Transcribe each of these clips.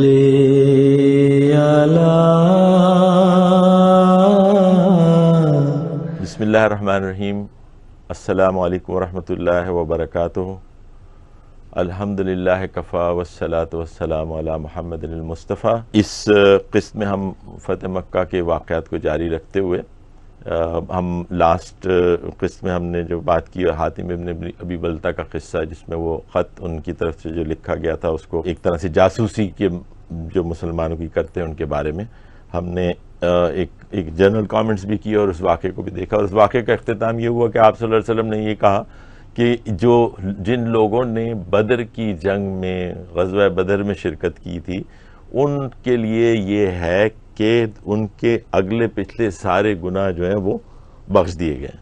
बसमीम अल्लाम वरहमल वबरक अल्हम्दुलिल्लाह कफ़ा वसलात वसलाम महमदमुस्तफ़ा इस किस्त में हम फतेह मक्का के वाक़ को जारी रखते हुए हम लास्ट किस्त में हमने जो बात की हातिम इबन अभी बलता का किस्सा जिसमें वो ख़त उनकी तरफ से जो लिखा गया था उसको एक तरह से जासूसी के जो मुसलमानों की करते हैं उनके बारे में हमने एक एक जनरल कमेंट्स भी किए और उस वाक़े को भी देखा और उस वाक़े का अख्ताम ये हुआ कि आप सल्लल्लाहु वसल्लम ने ये कहा कि जो जिन लोगों ने बदर की जंग में गजब बदर में शिरकत की थी उनके लिए ये है के उनके अगले पिछले सारे गुनाह जो हैं वो बख्श दिए गए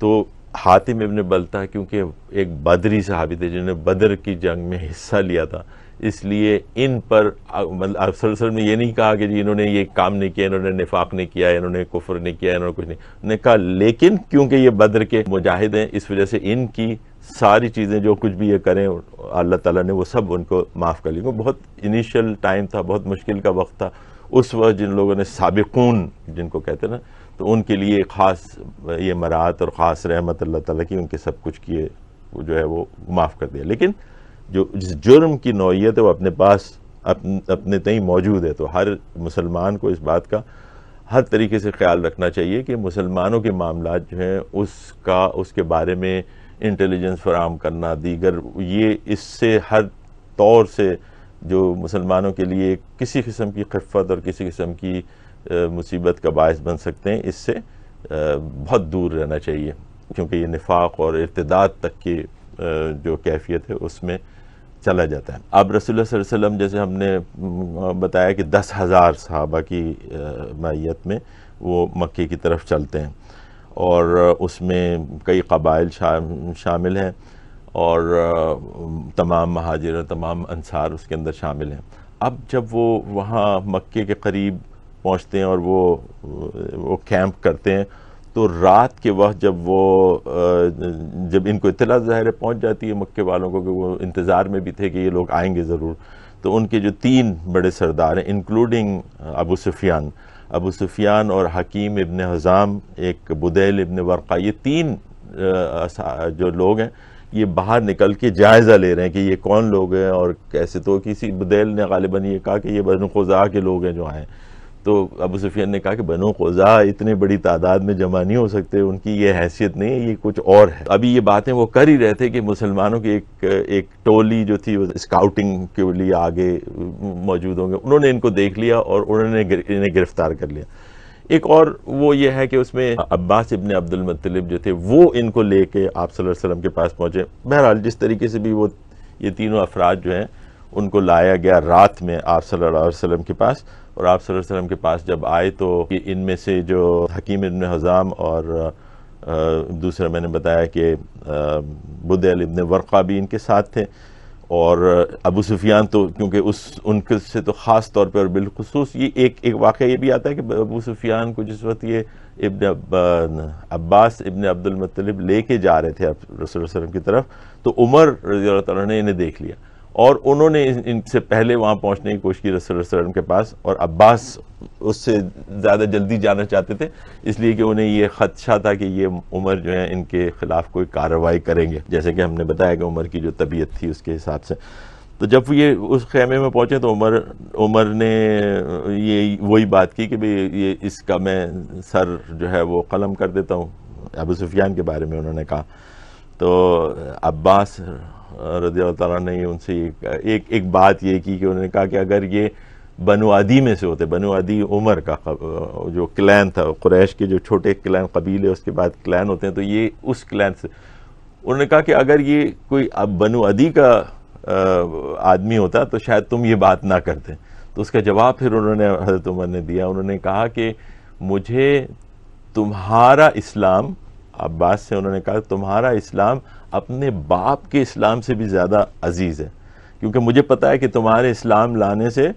तो हातिम इब्ने बलता क्योंकि एक बदरी साहबी थे जिन्होंने बदर की जंग में हिस्सा लिया था इसलिए इन पर मतलब असल में ये नहीं कहा कि जी इन्होंने ये काम नहीं किया इन्होंने निफाक नहीं किया इन्होंने कुफर नहीं किया इन्होंने कुछ नहीं कहा लेकिन क्योंकि ये बदर के मुजाहिद हैं इस वजह से इनकी सारी चीज़ें जो कुछ भी ये करें अल्लाह ताला ने वो सब उनको माफ़ कर ली बहुत इनिशियल टाइम था बहुत मुश्किल का वक्त था उस वक्त जिन लोगों ने सबकून जिनको कहते ना तो उनके लिए ख़ास ये मरात और ख़ास रहमत अल्लाह ताला की उनके सब कुछ किए वो जो है वो माफ़ कर दिया लेकिन जो जिस जुर्म की नौीयत है वो अपने पास अपन, अपने तई मौजूद है तो हर मुसलमान को इस बात का हर तरीके से ख्याल रखना चाहिए कि मुसलमानों के मामला जो हैं उसका उसके बारे में इंटेलिजेंस फराम करना दीगर ये इससे हर तौर से जो मुसलमानों के लिए किसी किस्म की खफ़त और किसी किस्म की मुसीबत का बायस बन सकते हैं इससे बहुत दूर रहना चाहिए क्योंकि ये निफाक और इर्तदाद तक की जो कैफियत है उसमें चला जाता है अब रसोल्ला वसम जैसे हमने बताया कि दस हज़ार सहाबा की मैत में वो मक्के की तरफ चलते हैं और उसमें कई कबाइल शा, शामिल हैं और तमाम महाजर तमाम अंसार उसके अंदर शामिल हैं अब जब वो वहाँ मक्के के करीब पहुँचते हैं और वो वो कैंप करते हैं तो रात के वक्त जब वो जब इनको इतला ज़ाहिर पहुँच जाती है मक्के वालों को कि वो इंतज़ार में भी थे कि ये लोग आएंगे ज़रूर तो उनके जो तीन बड़े सरदार हैं including Abu Sufyan Abu Sufyan और हकीम इबन हज़ाम एक बुदैल इबन वरक़ा ये तीन जो लोग हैं ये बाहर निकल के जायज़ा ले रहे हैं कि ये कौन लोग हैं और कैसे तो किसी बदैल ने गालिबा ये कहा कि ये बनखा खुजा के लोग हैं जो आए तो अबू सुफियान ने कहा कि बनो खुजा इतने बड़ी तादाद में जमा नहीं हो सकते उनकी ये हैसियत नहीं है ये कुछ और है अभी ये बातें वो कर ही रहे थे कि मुसलमानों की एक एक टोली जो थी स्काउटिंग के लिए आगे मौजूद होंगे उन्होंने इनको देख लिया और उन्होंने इन्हें गिरफ्तार कर लिया एक और वो ये है कि उसमें हाँ। अब्बास इबन अब्दुल मुत्तलिब जो थे वो इनको लेके आप वसल्लम के पास पहुँचे बहरहाल जिस तरीके से भी वो ये तीनों अफराद जो हैं उनको लाया गया रात में आप सल्लल्लाहु अलैहि वसल्लम के पास और आप सल्लल्लाहु अलैहि वसल्लम के पास जब आए तो इनमें से जो हकीम इबन हज़ाम और दूसरा मैंने बताया कि बुद इबन वर्क़ा भी इनके साथ थे और अबू सुफियान तो क्योंकि उस उनके से तो ख़ास तौर पर और बिलखसूस ये एक एक वाक़ ये भी आता है कि अबू सुफियान को जिस वक्त ये इब्न अब्बास इब्न अब्दुलमतलब लेके जा रहे थे रसोल वसलम की तरफ तो उमर रजी ने इन्हें देख लिया और उन्होंने इनसे पहले वहाँ पहुँचने की कोशिश की रसूल के पास और अब्बास उससे ज़्यादा जल्दी जाना चाहते थे इसलिए कि उन्हें ये खदशा था कि ये उमर जो है इनके ख़िलाफ़ कोई कार्रवाई करेंगे जैसे कि हमने बताया कि उमर की जो तबीयत थी उसके हिसाब से तो जब ये उस खेमे में पहुँचे तो उमर उमर ने ये वही बात की कि भाई ये इसका मैं सर जो है वो कलम कर देता हूँ अबू सुफियान के बारे में उन्होंने कहा तो अब्बास रजी तला ने उनसे एक एक बात ये की कि उन्होंने कहा कि अगर ये बनो आदि में से होते बनो आदि उमर का जो क्लैन था क्रैश के जो छोटे क्लैन कबीले उसके बाद क्लैन होते हैं तो ये उस क्लैन से उन्होंने कहा कि अगर ये कोई अब बनो आदि का आदमी होता तो शायद तुम ये बात ना करते तो उसका जवाब फिर उन्होंने हजरत उमर ने दिया उन्होंने कहा कि मुझे तुम्हारा इस्लाम अब्बास से उन्होंने कहा तुम्हारा इस्लाम अपने बाप के इस्लाम से भी ज़्यादा अजीज़ है क्योंकि मुझे पता है कि तुम्हारे इस्लाम लाने से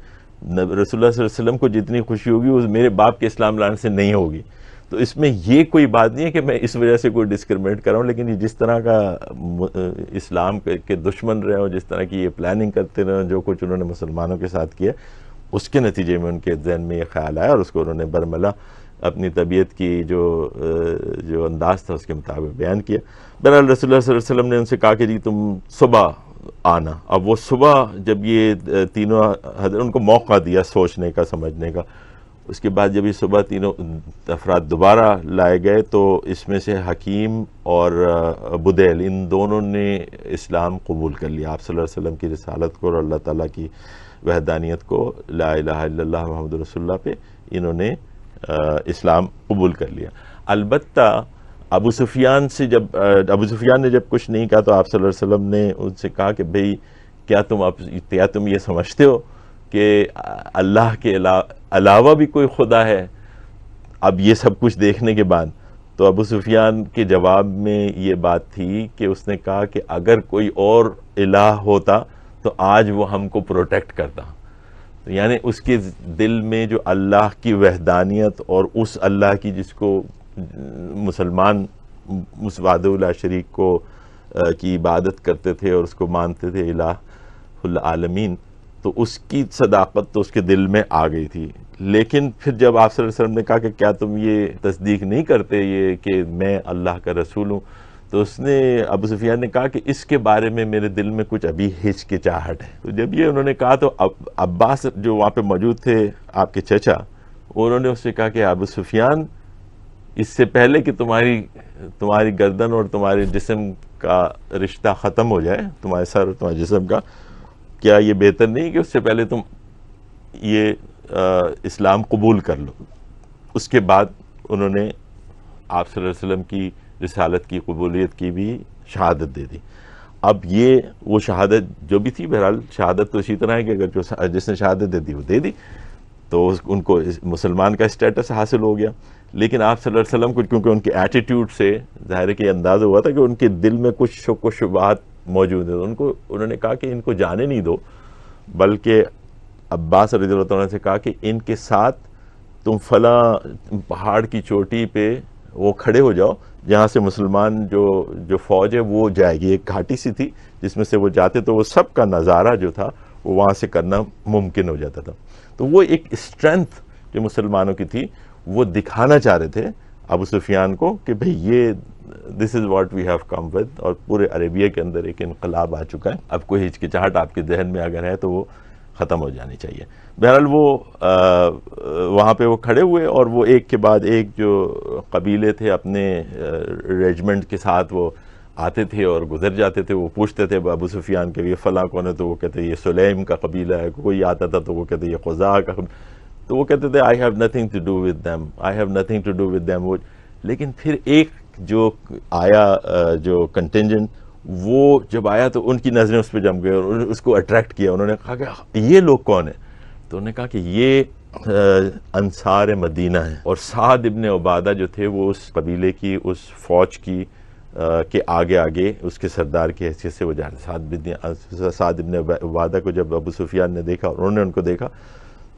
रसोल्ला वसम को जितनी खुशी होगी उस मेरे बाप के इस्लाम लाने से नहीं होगी तो इसमें ये कोई बात नहीं है कि मैं इस वजह से कोई डिस्क्रिमिनेट कर रहा हूँ लेकिन जिस तरह का इस्लाम के दुश्मन रहे हो जिस तरह की ये प्लानिंग करते रहे जो कुछ उन्होंने मुसलमानों के साथ किया उसके नतीजे में उनके जहन में ये ख्याल आया और उसको उन्होंने बरमला अपनी तबीयत की जो जो अंदाज था उसके मुताबिक बयान किया बहरहाल रसोल्ला ने उनसे कहा कि जी तुम सुबह आना अब वो सुबह जब ये तीनों हजर उनको मौका दिया सोचने का समझने का उसके बाद जब ये सुबह तीनों अफराद दोबारा लाए गए तो इसमें से हकीम और बुदैल इन दोनों ने इस्लाम कबूल कर लिया आप सल्लल्लाहु अलैहि वसल्लम की रसालत को और अल्लाह ताला की वहदानियत को ला इलाहा महमद रसोल्ला पे इन्होंने इस्लाम कबूल कर लिया अलबत् अबू सुफियान से जब अबू सुफियान ने जब कुछ नहीं कहा तो आप सल्लल्लाहु अलैहि वसल्लम ने उनसे कहा कि भाई क्या तुम अब क्या तुम ये समझते हो कि अल्लाह के अलावा भी कोई खुदा है अब ये सब कुछ देखने के बाद तो अबू सुफियान के जवाब में ये बात थी कि उसने कहा कि अगर कोई और इलाह होता तो आज वो हमको प्रोटेक्ट करता तो यानी उसके दिल में जो अल्लाह की वहदानियत और उस अल्लाह की जिसको मुसलमान उस वादुल्ला शरीक को की इबादत करते थे और उसको मानते थे इलाह आलमीन तो उसकी सदाकत तो उसके दिल में आ गई थी लेकिन फिर जब आप वसल्लम ने कहा कि क्या तुम ये तस्दीक नहीं करते ये कि मैं अल्लाह का रसूल हूँ तो उसने अबू सफिया ने कहा कि इसके बारे में मेरे दिल में कुछ अभी हिचकिचाहट है तो जब ये उन्होंने कहा तो अब अब्बास जो वहाँ पे मौजूद थे आपके चचा उन्होंने उससे कहा कि अबू सुफियान इससे पहले कि तुम्हारी तुम्हारी गर्दन और तुम्हारे जिसम का रिश्ता ख़त्म हो जाए तुम्हारे सर और तुम्हारे जिसम का क्या ये बेहतर नहीं कि उससे पहले तुम ये आ, इस्लाम कबूल कर लो उसके बाद उन्होंने आप वसल्लम की रिसालत की कबूलियत की भी शहादत दे दी अब ये वो शहादत जो भी थी बहरहाल शहादत तो इसी तरह है कि अगर जो जिसने शहादत दे दी वो दे दी तो उनको मुसलमान का स्टेटस हासिल हो गया लेकिन आप सल्लल्लाहु अलैहि वसल्लम को क्योंकि उनके एटीट्यूड से ज़ाहिर के अंदाज़ा हुआ था कि उनके दिल में कुछ व शुबात मौजूद है तो उनको उन्होंने कहा कि इनको जाने नहीं दो बल्कि अब्बास रजी से कहा कि इनके साथ तुम फला पहाड़ की चोटी पे वो खड़े हो जाओ जहाँ से मुसलमान जो जो फ़ौज है वो जाएगी एक घाटी सी थी जिसमें से वो जाते तो वो सब का नज़ारा जो था वो वहाँ से करना मुमकिन हो जाता था तो वो एक स्ट्रेंथ जो मुसलमानों की थी वो दिखाना चाह रहे थे अबू सुफियान को कि भाई ये this is what we have come with और पूरे अरेबिया के अंदर एक इनकलाब आ चुका है अब कोई हिचकिचाहट आपके जहन में अगर है तो वो ख़त्म हो जानी चाहिए बहरहाल वो वहाँ पे वो खड़े हुए और वो एक के बाद एक जो कबीले थे अपने रेजमेंट के साथ वो आते थे और गुजर जाते थे वो पूछते थे अबू सुफियान के लिए फ़लाँ कौन है तो वो कहते ये सुलेम का कबीला है कोई आता था तो वो कहते ये खुजा का तो वो कहते थे I have nothing to do with them I have nothing to do with them वो लेकिन फिर एक जो आया जो कंटेंजेंट वो जब आया तो उनकी नज़रें उस पर जम गई और उसको अट्रैक्ट किया उन्होंने कहा कि ये लोग कौन है तो उन्होंने कहा कि ये अंसार मदीना है और साद इबन उबादा जो थे वो उस कबीले की उस फौज की आ, के आगे आगे उसके सरदार की हैसियत से वो जा रहे साद साद इबन उबादा को जब अबू सुफियान ने देखा और उन्होंने उनको देखा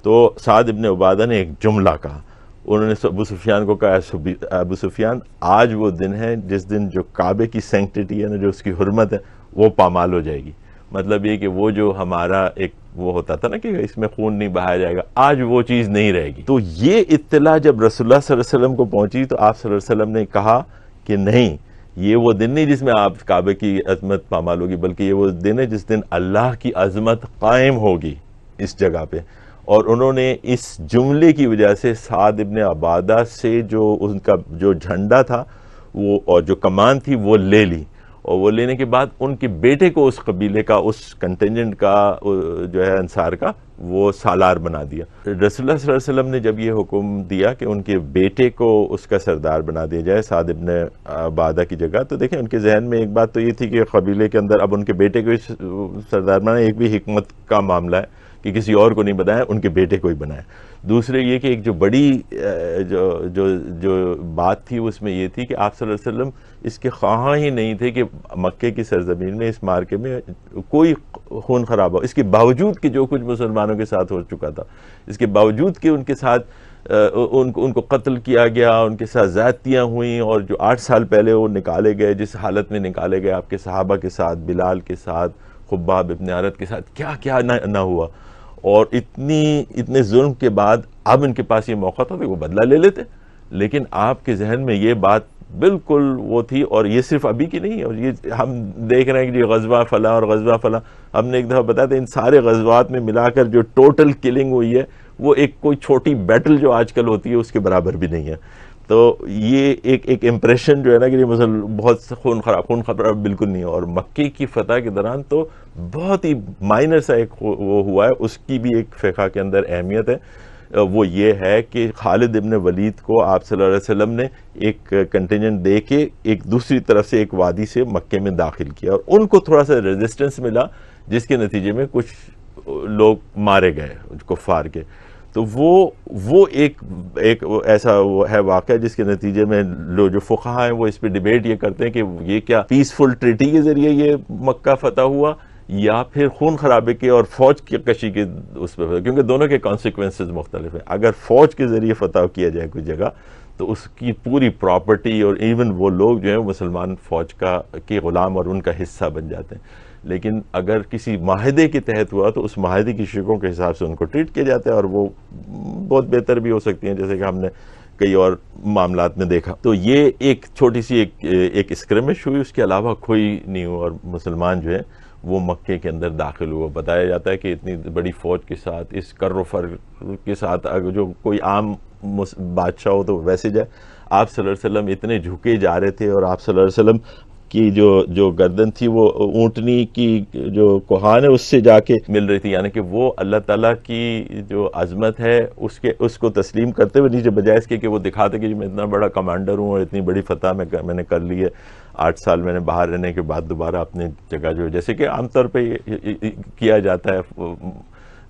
तो साद इबन उबादा ने एक जुमला कहा उन्होंने अबू सुफियान को कहा अबू सुफियान आज वो दिन है जिस दिन जो काबे की सेंटिटी है ना जो उसकी हरमत है वो पामाल हो जाएगी मतलब ये कि वो जो हमारा एक वो होता था ना कि इसमें खून नहीं बहाया जाएगा आज वो चीज़ नहीं रहेगी तो ये इत्तला जब रसोल्ला सल्लम को पहुंची तो आप वसम ने कहा कि नहीं ये वो दिन नहीं जिसमें आप काबे की अजमत पामाल होगी बल्कि ये वो दिन है जिस दिन अल्लाह की अजमत कायम होगी इस जगह पर और उन्होंने इस जुमले की वजह से साद इबन आबादा से जो उनका जो झंडा था वो और जो कमान थी वो ले ली और वो लेने के बाद उनके बेटे को उस कबीले का उस कंटेंजेंट का जो है अंसार का वो सालार बना दिया रसोल्ला वसम ने जब ये हुक्म दिया कि उनके बेटे को उसका सरदार बना दिया जाए साद इबन आबादा की जगह तो देखें उनके जहन में एक बात तो ये थी कि कबीले के अंदर अब उनके बेटे को सरदार बनाना एक भी हमत का मामला है कि किसी और को नहीं बनाया उनके बेटे को ही बनाया दूसरे ये कि एक जो बड़ी जो जो जो बात थी उसमें ये थी कि आप सल्लल्लाहु अलैहि वसल्लम इसके ख्वाह ही नहीं थे कि मक्के की सरजमीन में इस मार्के में कोई खून खराब हो इसके बावजूद कि जो कुछ मुसलमानों के साथ हो चुका था इसके बावजूद कि उनके साथ उनको उनको कत्ल किया गया उनके साथ ज़्यादतियाँ हुई और जो आठ साल पहले वो निकाले गए जिस हालत में निकाले गए आपके सहाबा के साथ बिलाल के साथ खुब्बाब इबन आरत के साथ क्या क्या ना, ना हुआ और इतनी इतने जुल्म के बाद अब इनके पास ये मौका था तो वो बदला ले लेते लेकिन आपके जहन में ये बात बिल्कुल वो थी और ये सिर्फ अभी की नहीं है और ये हम देख रहे हैं कि ये गजबा फला और गजबा फला हमने एक दफ़ा बताया था इन सारे गजबात में मिलाकर जो टोटल किलिंग हुई है वो एक कोई छोटी बैटल जो आजकल होती है उसके बराबर भी नहीं है तो ये एक एक इम्प्रेशन जो है ना कि ये मसल बहुत खून खराब खून खराब बिल्कुल नहीं है और मक्के की फतह के दौरान तो बहुत ही माइनर सा एक वो हुआ है उसकी भी एक फ़िका के अंदर अहमियत है वो ये है कि खालिद इबन वलीद को आप सल्लल्लाहु अलैहि वसल्लम ने एक कंटेजेंट दे के एक दूसरी तरफ से एक वादी से मक्के में दाखिल किया और उनको थोड़ा सा रेजिस्टेंस मिला जिसके नतीजे में कुछ लोग मारे गए कुफार के तो वो वो एक एक ऐसा है वाक़ जिसके नतीजे में लोग जो फ़ुका हैं वो इस पर डिबेट ये करते हैं कि ये क्या पीसफुल ट्रिटी के ज़रिए ये मक्का फतह हुआ या फिर खून खराबे के और फौज की कशी के उस पर क्योंकि दोनों के कॉन्सिक्वेंस मुख्तलिफ हैं अगर फौज के ज़रिए फतह किया जाए कोई जगह तो उसकी पूरी प्रॉपर्टी और इवन वो लोग जो हैं मुसलमान फ़ौज का के ग़ुलाम और उनका हिस्सा बन जाते हैं लेकिन अगर किसी माहदे के तहत हुआ तो उस माहदे की शिकों के हिसाब से उनको ट्रीट किया जाता है और वो बहुत बेहतर भी हो सकती हैं जैसे कि हमने कई और मामला में देखा तो ये एक छोटी सी एक एक स्क्रमिश हुई उसके अलावा कोई नहीं हुआ और मुसलमान जो है वो मक्के के अंदर दाखिल हुआ बताया जाता है कि इतनी बड़ी फ़ौज के साथ इस कर्रफर के साथ अगर जो कोई आम बादशाह हो तो वैसे जाए आप सल्लम इतने झुके जा रहे थे और आप सल्लम की जो जो गर्दन थी वो ऊंटनी की जो कुहान है उससे जाके मिल रही थी यानी कि वो अल्लाह ताला की जो अजमत है उसके उसको तस्लीम करते हुए नीचे बजाय इसके कि वो दिखाते कि मैं इतना बड़ा कमांडर हूँ और इतनी बड़ी फतह में मैंने कर ली है आठ साल मैंने बाहर रहने के बाद दोबारा अपनी जगह जो जैसे कि आमतौर पर किया जाता है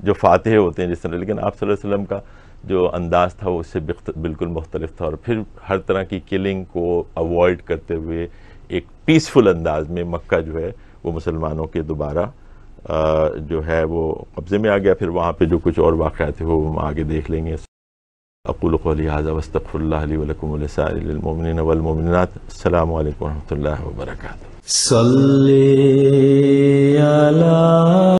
जो फातह होते हैं जिस तरह लेकिन आप वसलम का जो अंदाज़ था वो उससे बिल्कुल मुख्तलिफ था और फिर हर तरह की किलिंग को अवॉइड करते हुए एक पीसफुल अंदाज में मक्का जो है वो मुसलमानों के दोबारा जो है वो कब्ज़े में आ गया फिर वहाँ पर जो कुछ और थे वो हम आगे देख लेंगे अकूल हाजा वस्तफ़ुल्लाकमिन वलमिनत अल्लाम सल्ले अला